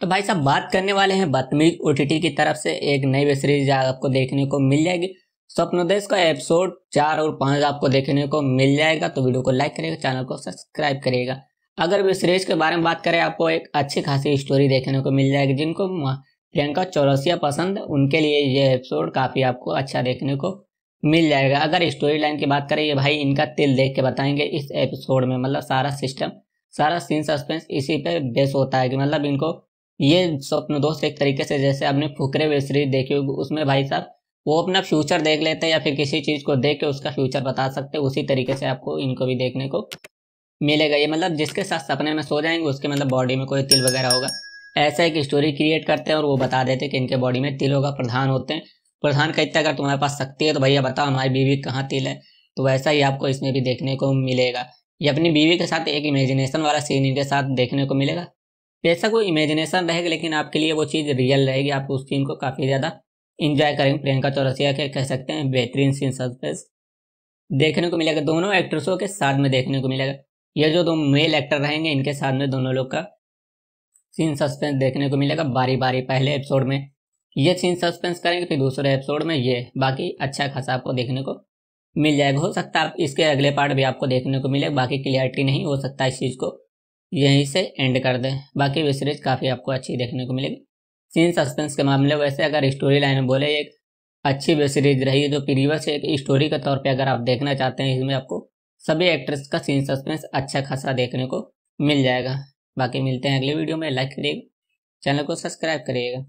तो भाई साहब बात करने वाले हैं बदतमीज ओ की तरफ से एक नई वेब सीरीज आपको देखने को मिल जाएगी स्वप्नोदेश का एपिसोड चार और पाँच आपको देखने को मिल जाएगा तो वीडियो को लाइक करिएगा चैनल को सब्सक्राइब करिएगा अगर वेब सीरीज के बारे में बात करें आपको एक अच्छी खासी स्टोरी देखने को मिल जाएगी जिनको प्रियंका चौरसिया पसंद उनके लिए ये एपिसोड काफ़ी आपको अच्छा देखने को मिल जाएगा अगर स्टोरी लाइन की बात करें ये भाई इनका तिल देख के बताएंगे इस एपिसोड में मतलब सारा सिस्टम सारा सीन सस्पेंस इसी पे बेस होता है कि मतलब इनको ये स्वप्न दोस्त एक तरीके से जैसे आपने फुकरे वेब सीरीज देखी होगी उसमें भाई साहब वो अपना फ्यूचर देख लेते हैं या फिर किसी चीज़ को देख के उसका फ्यूचर बता सकते हैं उसी तरीके से आपको इनको भी देखने को मिलेगा ये मतलब जिसके साथ सपने में सो जाएंगे उसके मतलब बॉडी में कोई तिल वगैरह होगा ऐसा एक स्टोरी क्रिएट करते हैं और वो बता देते हैं कि इनके बॉडी में तिल होगा प्रधान होते हैं प्रधान कहते हैं अगर तुम्हारे पास शक्ति है तो भैया बताओ हमारी बीवी कहाँ तिल है तो वैसा ही आपको इसमें भी देखने को मिलेगा ये अपनी बीवी के साथ एक इमेजिनेशन वाला सीन इनके साथ देखने को मिलेगा बेशक वो इमेजिनेशन रहेगा लेकिन आपके लिए वो चीज़ रियल रहेगी आप उस सीन को काफ़ी ज़्यादा इंजॉय करेंगे प्रियंका चौरसिया के कह सकते हैं बेहतरीन सीन सस्पेंस देखने को मिलेगा दोनों एक्ट्रेसों के साथ में देखने को मिलेगा ये जो दो मेल एक्टर रहेंगे इनके साथ में दोनों लोग का सीन सस्पेंस देखने को मिलेगा बारी बारी पहले एपिसोड में ये सीन सस्पेंस करेंगे फिर दूसरे एपिसोड में ये बाकी अच्छा खासा आपको देखने को मिल जाएगा हो सकता है इसके अगले पार्ट भी आपको देखने को मिले बाकी क्लियरिटी नहीं हो सकता इस चीज़ को यहीं से एंड कर दें बाकी सीरीज काफ़ी आपको अच्छी देखने को मिलेगी सीन सस्पेंस के मामले वैसे अगर स्टोरी लाइन बोले एक अच्छी वेब सीरीज रही है जो तो प्रीवियस एक स्टोरी के तौर पे अगर आप देखना चाहते हैं इसमें आपको सभी एक्ट्रेस का सीन सस्पेंस अच्छा खासा देखने को मिल जाएगा बाकी मिलते हैं अगले वीडियो में लाइक करिएगा चैनल को सब्सक्राइब करिएगा